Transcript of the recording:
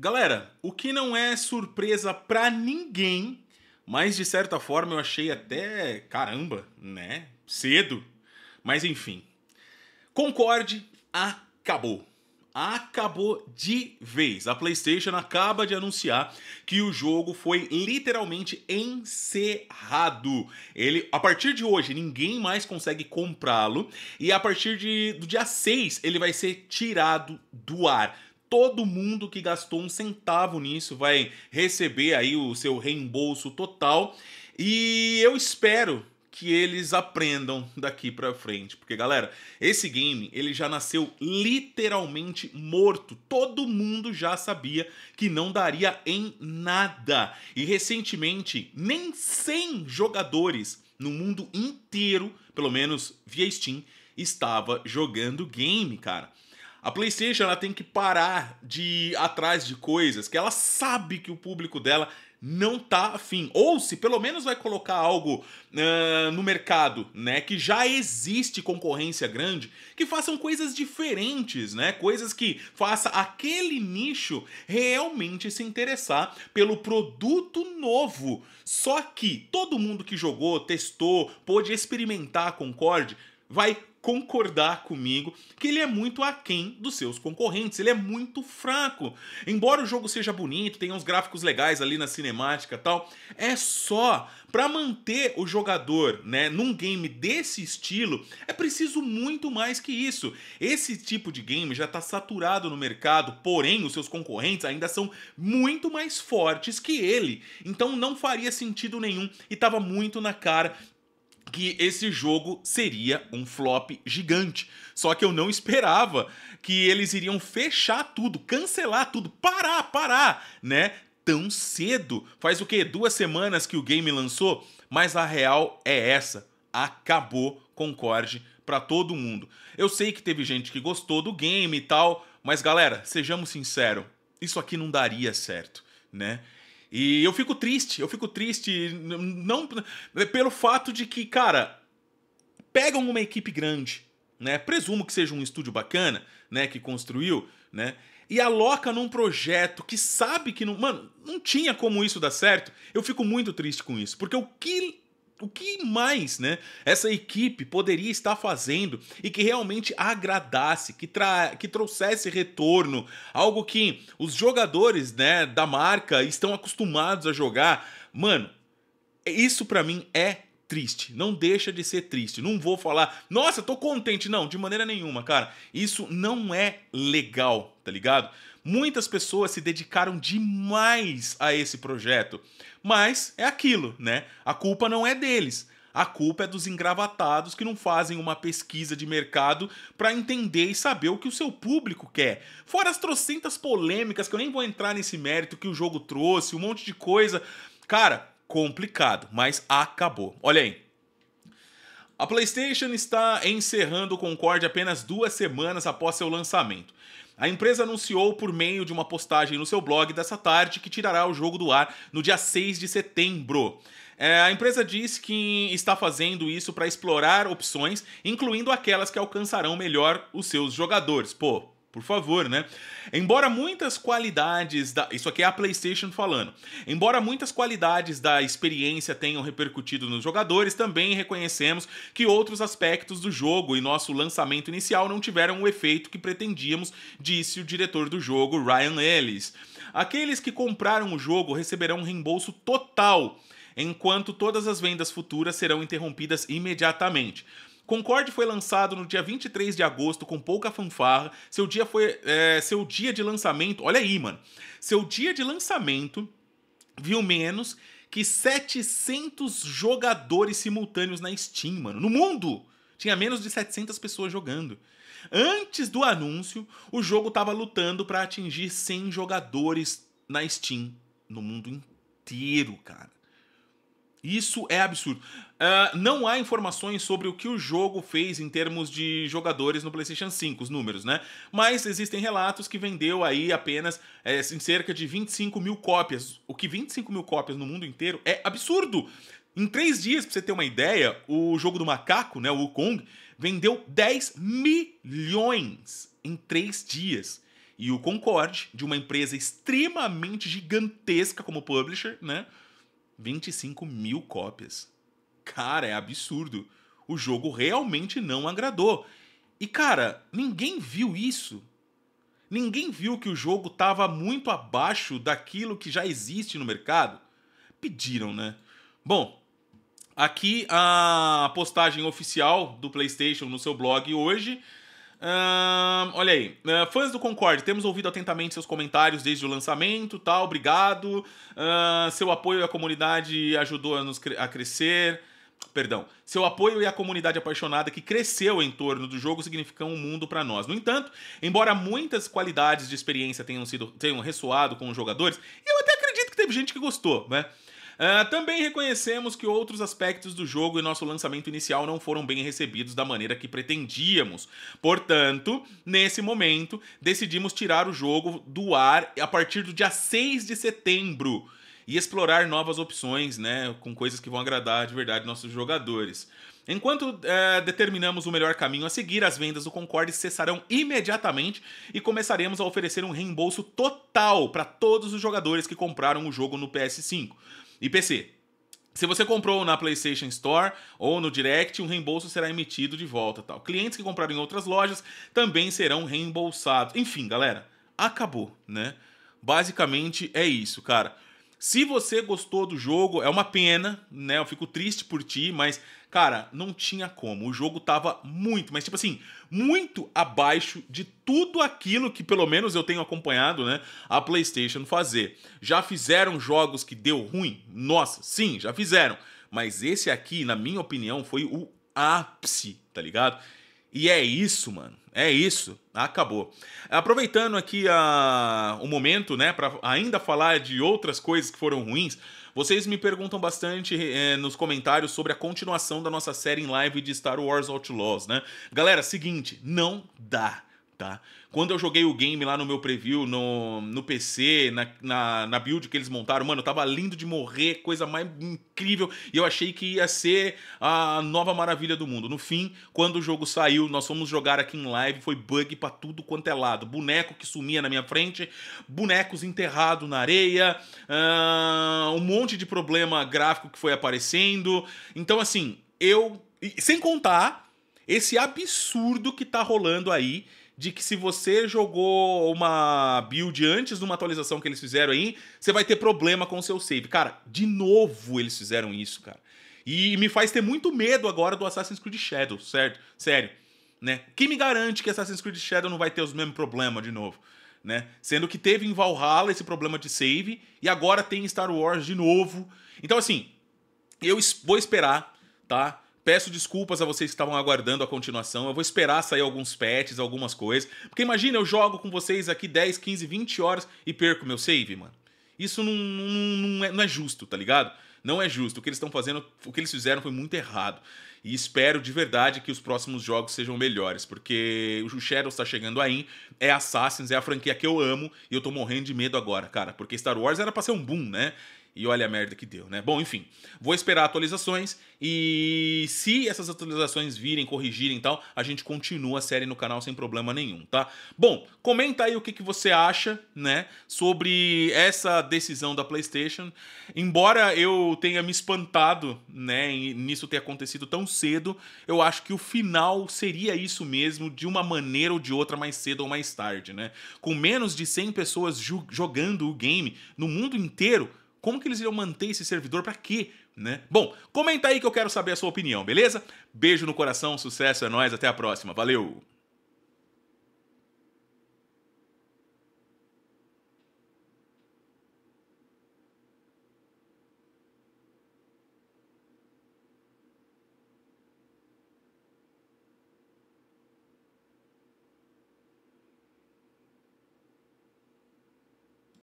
Galera, o que não é surpresa para ninguém, mas de certa forma eu achei até caramba, né? Cedo. Mas enfim. Concorde acabou. Acabou de vez. A PlayStation acaba de anunciar que o jogo foi literalmente encerrado. Ele, a partir de hoje, ninguém mais consegue comprá-lo e a partir de, do dia 6 ele vai ser tirado do ar todo mundo que gastou um centavo nisso vai receber aí o seu reembolso total. E eu espero que eles aprendam daqui para frente, porque galera, esse game ele já nasceu literalmente morto. Todo mundo já sabia que não daria em nada. E recentemente, nem 100 jogadores no mundo inteiro, pelo menos via Steam, estava jogando game, cara. A PlayStation ela tem que parar de ir atrás de coisas que ela sabe que o público dela não tá afim. Ou se pelo menos vai colocar algo uh, no mercado, né? Que já existe concorrência grande, que façam coisas diferentes, né? Coisas que faça aquele nicho realmente se interessar pelo produto novo. Só que todo mundo que jogou, testou, pôde experimentar, concorde, vai concordar comigo que ele é muito aquém dos seus concorrentes, ele é muito fraco. Embora o jogo seja bonito, tenha uns gráficos legais ali na cinemática tal, é só para manter o jogador, né, num game desse estilo, é preciso muito mais que isso. Esse tipo de game já está saturado no mercado, porém os seus concorrentes ainda são muito mais fortes que ele. Então não faria sentido nenhum e estava muito na cara que esse jogo seria um flop gigante. Só que eu não esperava que eles iriam fechar tudo, cancelar tudo, parar, parar, né? Tão cedo. Faz o que? Duas semanas que o game lançou? Mas a real é essa. Acabou Concorde para todo mundo. Eu sei que teve gente que gostou do game e tal, mas galera, sejamos sinceros, isso aqui não daria certo, né? E eu fico triste, eu fico triste não pelo fato de que, cara, pegam uma equipe grande, né? Presumo que seja um estúdio bacana, né, que construiu, né? E aloca num projeto que sabe que não, mano, não tinha como isso dar certo. Eu fico muito triste com isso, porque o que o que mais, né? Essa equipe poderia estar fazendo e que realmente agradasse, que, tra que trouxesse retorno, algo que os jogadores, né, da marca estão acostumados a jogar. Mano, isso para mim é triste. Não deixa de ser triste. Não vou falar, nossa, tô contente. Não, de maneira nenhuma, cara. Isso não é legal, tá ligado? Muitas pessoas se dedicaram demais a esse projeto. Mas é aquilo, né? A culpa não é deles. A culpa é dos engravatados que não fazem uma pesquisa de mercado para entender e saber o que o seu público quer. Fora as trocentas polêmicas, que eu nem vou entrar nesse mérito que o jogo trouxe, um monte de coisa. Cara, complicado, mas acabou. Olha aí. A PlayStation está encerrando o Concorde apenas duas semanas após seu lançamento. A empresa anunciou por meio de uma postagem no seu blog dessa tarde que tirará o jogo do ar no dia 6 de setembro. É, a empresa diz que está fazendo isso para explorar opções, incluindo aquelas que alcançarão melhor os seus jogadores. Pô, por favor, né? Embora muitas qualidades da. Isso aqui é a PlayStation falando. Embora muitas qualidades da experiência tenham repercutido nos jogadores, também reconhecemos que outros aspectos do jogo e nosso lançamento inicial não tiveram o efeito que pretendíamos, disse o diretor do jogo, Ryan Ellis. Aqueles que compraram o jogo receberão um reembolso total enquanto todas as vendas futuras serão interrompidas imediatamente. Concorde foi lançado no dia 23 de agosto com pouca fanfarra. Seu dia foi. É, seu dia de lançamento. Olha aí, mano. Seu dia de lançamento viu menos que 700 jogadores simultâneos na Steam, mano. No mundo! Tinha menos de 700 pessoas jogando. Antes do anúncio, o jogo estava lutando para atingir 100 jogadores na Steam no mundo inteiro, cara. Isso é absurdo. Uh, não há informações sobre o que o jogo fez em termos de jogadores no PlayStation 5, os números, né? Mas existem relatos que vendeu aí apenas é, eh, em assim, cerca de 25 mil cópias. O que 25 mil cópias no mundo inteiro é absurdo. Em três dias, pra você ter uma ideia, o jogo do macaco, né, o Wukong, vendeu 10 milhões em três dias. E o Concorde, de uma empresa extremamente gigantesca como publisher, né? 25 mil cópias. Cara, é absurdo. O jogo realmente não agradou. E cara, ninguém viu isso. Ninguém viu que o jogo estava muito abaixo daquilo que já existe no mercado. Pediram, né? Bom, aqui a postagem oficial do PlayStation no seu blog hoje olha aí. Uh, fãs do Concorde, temos ouvido atentamente seus comentários desde o lançamento, tal. Obrigado. Uh, seu apoio à comunidade ajudou a nos cre a crescer. Perdão. Seu apoio e a comunidade apaixonada que cresceu em torno do jogo significam um mundo para nós. No entanto, embora muitas qualidades de experiência tenham sido tenham ressoado com os jogadores, eu até acredito que teve gente que gostou, né? Ah, também reconhecemos que outros aspectos do jogo e nosso lançamento inicial não foram bem recebidos da maneira que pretendíamos. Portanto, nesse momento, decidimos tirar o jogo do ar a partir do dia 6 de setembro e explorar novas opções, né, com coisas que vão agradar de verdade nossos jogadores. Enquanto é, determinamos o melhor caminho a seguir, as vendas do Concorde cessarão imediatamente e começaremos a oferecer um reembolso total para todos os jogadores que compraram o jogo no PS5 e PC. Se você comprou na PlayStation Store ou no Direct, um reembolso será emitido de volta, tal. Clientes que compraram em outras lojas também serão reembolsados. Enfim, galera, acabou, né? Basicamente é isso, cara. Se você gostou do jogo, é uma pena, né? Eu fico triste por ti, mas, cara, não tinha como. O jogo tava muito, mas tipo assim, muito abaixo de tudo aquilo que pelo menos eu tenho acompanhado, né? A PlayStation fazer. Já fizeram jogos que deu ruim? Nossa, sim, já fizeram. Mas esse aqui, na minha opinião, foi o ápice, tá ligado? E é isso, mano. É isso. Acabou. Aproveitando aqui a, ah, o momento, né, para ainda falar de outras coisas que foram ruins, vocês me perguntam bastante é, nos comentários sobre a continuação da nossa série em live de Star Wars Outlaws, né? Galera, seguinte, não dá tá? Quando eu joguei o game lá no meu preview, no, no PC, na, na, na build que eles montaram, mano, tava lindo de morrer, coisa mais incrível, e eu achei que ia ser a nova maravilha do mundo. No fim, quando o jogo saiu, nós fomos jogar aqui em live, foi bug para tudo quanto é lado. Boneco que sumia na minha frente, bonecos enterrados na areia, uh, um monte de problema gráfico que foi aparecendo. Então, assim, eu. Sem contar esse absurdo que tá rolando aí de que se você jogou uma build antes de uma atualização que eles fizeram aí, você vai ter problema com o seu save. Cara, de novo eles fizeram isso, cara. E me faz ter muito medo agora do Assassin's Creed Shadow, certo? Sério, né? Quem me garante que Assassin's Creed Shadow não vai ter os mesmos problemas de novo? Né? Sendo que teve em Valhalla esse problema de save e agora tem em Star Wars de novo. Então, assim, eu vou esperar, tá? peço desculpas a vocês que estavam aguardando a continuação. Eu vou esperar sair alguns patches, algumas coisas. Porque imagina, eu jogo com vocês aqui 10, 15, 20 horas e perco meu save, mano. Isso não, não, não, é, não é justo, tá ligado? Não é justo. O que eles estão fazendo, o que eles fizeram foi muito errado. E espero de verdade que os próximos jogos sejam melhores, porque o Shadows está chegando aí, é Assassins, é a franquia que eu amo, e eu tô morrendo de medo agora, cara, porque Star Wars era pra ser um boom, né? E olha a merda que deu, né? Bom, enfim, vou esperar atualizações e se essas atualizações virem, corrigirem e tal, a gente continua a série no canal sem problema nenhum, tá? Bom, comenta aí o que, que você acha, né, sobre essa decisão da PlayStation. Embora eu tenha me espantado, né, nisso ter acontecido tão cedo, eu acho que o final seria isso mesmo, de uma maneira ou de outra, mais cedo ou mais tarde, né? Com menos de 100 pessoas jogando o game no mundo inteiro como que eles iriam manter esse servidor? Para quê? Né? Bom, comenta aí que eu quero saber a sua opinião, beleza? Beijo no coração, sucesso é nós, até a próxima. Valeu!